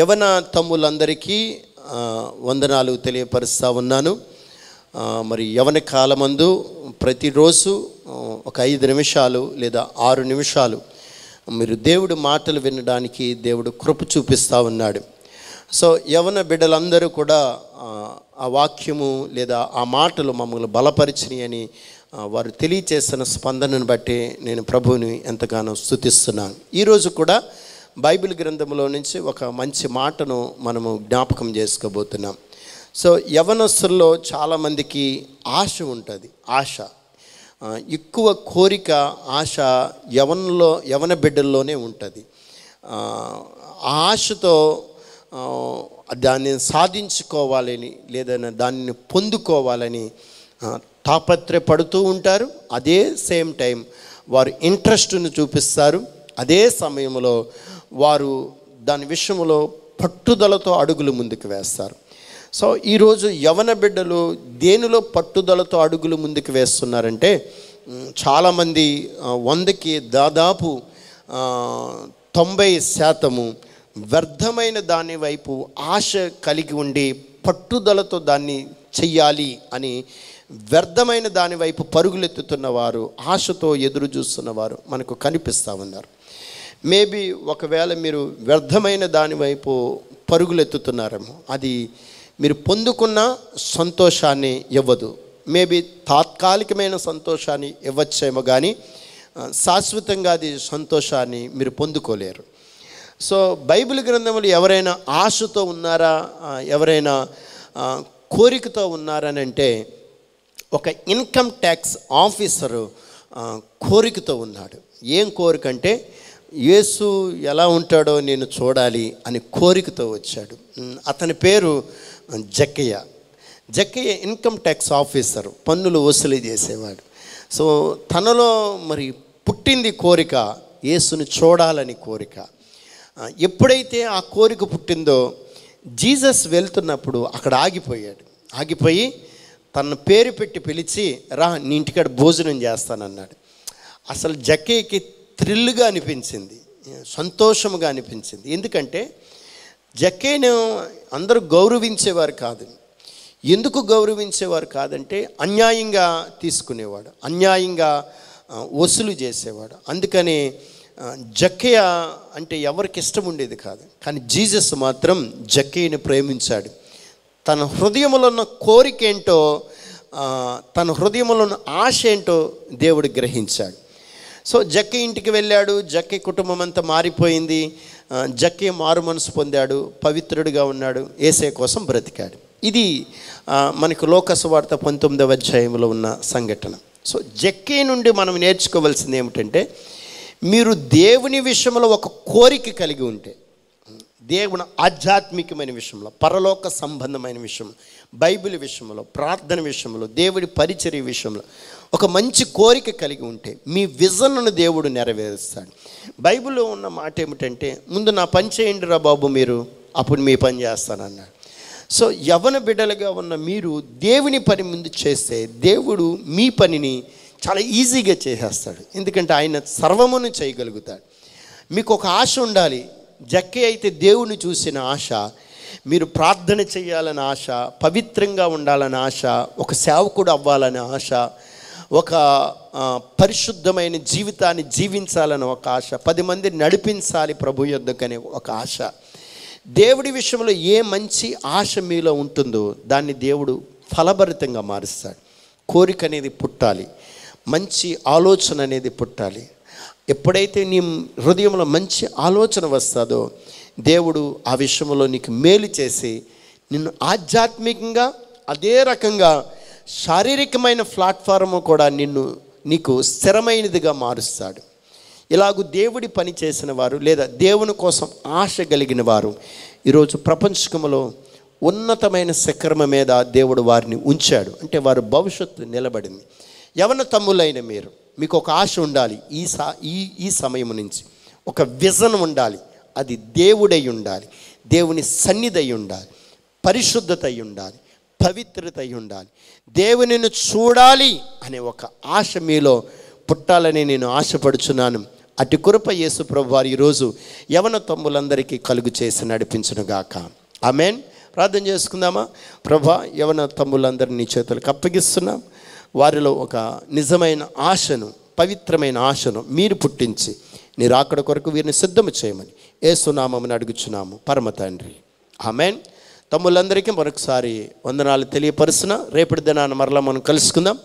యవన తమ్ములందరికీ వందనాలు తెలియపరుస్తూ ఉన్నాను మరి యవన కాలమందు ప్రతిరోజు ఒక ఐదు నిమిషాలు లేదా ఆరు నిమిషాలు మీరు దేవుడు మాటలు వినడానికి దేవుడు కృప చూపిస్తూ ఉన్నాడు సో యవన బిడ్డలందరూ కూడా ఆ వాక్యము లేదా ఆ మాటలు మమ్మల్ని బలపరిచినాయి అని వారు తెలియచేసిన స్పందనను బట్టి నేను ప్రభువుని ఎంతగానో స్థుతిస్తున్నాను ఈరోజు కూడా బైబిల్ గ్రంథంలో నుంచి ఒక మంచి మాటను మనము జ్ఞాపకం చేసుకోబోతున్నాం సో యవనస్సుల్లో చాలామందికి ఆశ ఉంటుంది ఆశ ఎక్కువ కోరిక ఆశ యవనలో యవన బిడ్డల్లోనే ఉంటుంది ఆశతో దాన్ని సాధించుకోవాలని లేదా దానిని పొందుకోవాలని తాపత్రయపడుతూ ఉంటారు అదే సేమ్ టైం వారు ఇంట్రెస్ట్ను చూపిస్తారు అదే సమయంలో వారు దాని విషయంలో పట్టుదలతో అడుగులు ముందుకు వేస్తారు సో ఈరోజు యవన బిడ్డలు దేనిలో పట్టుదలతో అడుగులు ముందుకు వేస్తున్నారంటే చాలామంది వందకి దాదాపు తొంభై శాతము వ్యర్థమైన దాని వైపు ఆశ కలిగి ఉండి పట్టుదలతో దాన్ని చెయ్యాలి అని వ్యర్థమైన దానివైపు పరుగులెత్తుతున్న పరుగులెత్తుతున్నవారు ఆశతో ఎదురు చూస్తున్నవారు మనకు కనిపిస్తూ ఉన్నారు మేబీ ఒకవేళ మీరు వ్యర్థమైన దానివైపు పరుగులెత్తుతున్నారేమో అది మీరు పొందుకున్న సంతోషాన్ని ఇవ్వదు మేబీ తాత్కాలికమైన సంతోషాన్ని ఇవ్వచ్చేమో కానీ శాశ్వతంగా అది సంతోషాన్ని మీరు పొందుకోలేరు సో బైబిల్ గ్రంథములు ఎవరైనా ఆశతో ఉన్నారా ఎవరైనా కోరికతో ఉన్నారని అంటే ఒక ఇన్కమ్ ట్యాక్స్ ఆఫీసరు కోరికతో ఉన్నాడు ఏం కోరిక అంటే యేసు ఎలా ఉంటాడో నేను చూడాలి అని కోరికతో వచ్చాడు అతని పేరు జక్కయ్య జక్కయ్య ఇన్కమ్ ట్యాక్స్ ఆఫీసర్ పన్నులు వసూలు చేసేవాడు సో తనలో మరి పుట్టింది కోరిక యేసుని చూడాలని కోరిక ఎప్పుడైతే ఆ కోరిక పుట్టిందో జీసస్ వెళ్తున్నప్పుడు అక్కడ ఆగిపోయాడు ఆగిపోయి తన పేరు పెట్టి పిలిచి రా నీ ఇంటికాడ భోజనం చేస్తానన్నాడు అసలు జక్కయ్యకి థ్రిల్గా అనిపించింది సంతోషముగా అనిపించింది ఎందుకంటే జక్కేను అందరూ గౌరవించేవారు కాదు ఎందుకు గౌరవించేవారు కాదంటే అన్యాయంగా తీసుకునేవాడు అన్యాయంగా వసూలు చేసేవాడు అందుకని జక్కయ అంటే ఎవరికి ఇష్టం ఉండేది కాదు కానీ జీసస్ మాత్రం జక్కయ్యని ప్రేమించాడు తన హృదయంలో ఉన్న కోరిక ఏంటో తన హృదయంలో ఉన్న ఆశ ఏంటో దేవుడు గ్రహించాడు సో జక్కి ఇంటికి వెళ్ళాడు జక్కి కుటుంబం అంతా మారిపోయింది జక్కి మారు మనసు పొందాడు పవిత్రుడిగా ఉన్నాడు ఏసే కోసం బ్రతికాడు ఇది మనకు లోకస్ వార్త పంతొమ్మిదవ అధ్యాయంలో ఉన్న సంఘటన సో జక్కి నుండి మనం నేర్చుకోవాల్సింది ఏమిటంటే మీరు దేవుని విషయంలో ఒక కోరిక కలిగి ఉంటే దేవుని ఆధ్యాత్మికమైన విషయంలో పరలోక సంబంధమైన విషయం బైబిల్ విషయంలో ప్రార్థన విషయంలో దేవుడి పరిచర్య విషయంలో ఒక మంచి కోరిక కలిగి ఉంటే మీ విజన్ను దేవుడు నెరవేరుస్తాడు బైబిల్లో ఉన్న మాట ఏమిటంటే ముందు నా పని చేయండి రా బాబు మీరు అప్పుడు మీ పని చేస్తానన్నాడు సో యవన బిడ్డలుగా ఉన్న మీరు దేవుని పని ముందు చేస్తే దేవుడు మీ పనిని చాలా ఈజీగా చేసేస్తాడు ఎందుకంటే ఆయన సర్వమును చేయగలుగుతాడు మీకు ఒక ఆశ ఉండాలి జక్కి అయితే దేవుని చూసిన ఆశ మీరు ప్రార్థన చేయాలని ఆశ పవిత్రంగా ఉండాలని ఆశ ఒక సేవకుడు అవ్వాలని ఆశ ఒక పరిశుద్ధమైన జీవితాన్ని జీవించాలని ఒక ఆశ పది మంది నడిపించాలి ప్రభు యొద్దకనే ఒక ఆశ దేవుడి విషయంలో ఏ మంచి ఆశ మీలో ఉంటుందో దాన్ని దేవుడు ఫలభరితంగా మారుస్తాడు కోరిక అనేది పుట్టాలి మంచి ఆలోచన అనేది పుట్టాలి ఎప్పుడైతే నీ హృదయంలో మంచి ఆలోచన వస్తుందో దేవుడు ఆ విషయంలో నీకు మేలు చేసి నిన్ను ఆధ్యాత్మికంగా అదే రకంగా శారీరకమైన ప్లాట్ఫామ్ కూడా నిన్ను నీకు స్థిరమైనదిగా మారుస్తాడు ఇలాగూ దేవుడి పని చేసిన వారు లేదా దేవుని కోసం ఆశ కలిగిన వారు ఈరోజు ప్రపంచకంలో ఉన్నతమైన సక్రమ మీద దేవుడు వారిని ఉంచాడు అంటే వారు భవిష్యత్తు నిలబడింది యవన తమ్ములైన మీరు మీకు ఒక ఆశ ఉండాలి ఈ సా ఈ ఈ సమయం నుంచి ఒక విజన్ ఉండాలి అది దేవుడై ఉండాలి దేవుని సన్నిధి ఉండాలి పరిశుద్ధత ఉండాలి పవిత్రత ఉండాలి దేవునిని చూడాలి అనే ఒక ఆశ మీలో పుట్టాలని నేను ఆశపడుచున్నాను అటు కృప యేసు ప్రభు వారు ఈరోజు యవన తమ్ములందరికీ కలుగు చేసి నడిపించునుగాక ఆమెన్ ప్రార్థన చేసుకుందామా ప్రభా యవన తమ్ములందరినీ చేతులకు అప్పగిస్తున్నాం వారిలో ఒక నిజమైన ఆశను పవిత్రమైన ఆశను మీరు పుట్టించి నీ రాకడ కొరకు వీరిని సిద్ధము చేయమని ఏ సునామని అడుగుచున్నాము పరమ తండ్రి ఆమెన్ తమ్ముళ్ళందరికీ మరొకసారి వందనాలు తెలియపరుసిన రేపటి దినాన మరలా మనం కలుసుకుందాం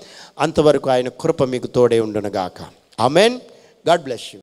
అంతవరకు ఆయన కృప మీకు తోడే ఉండునగాక ఆమెన్ గాడ్ బ్లెస్ యూ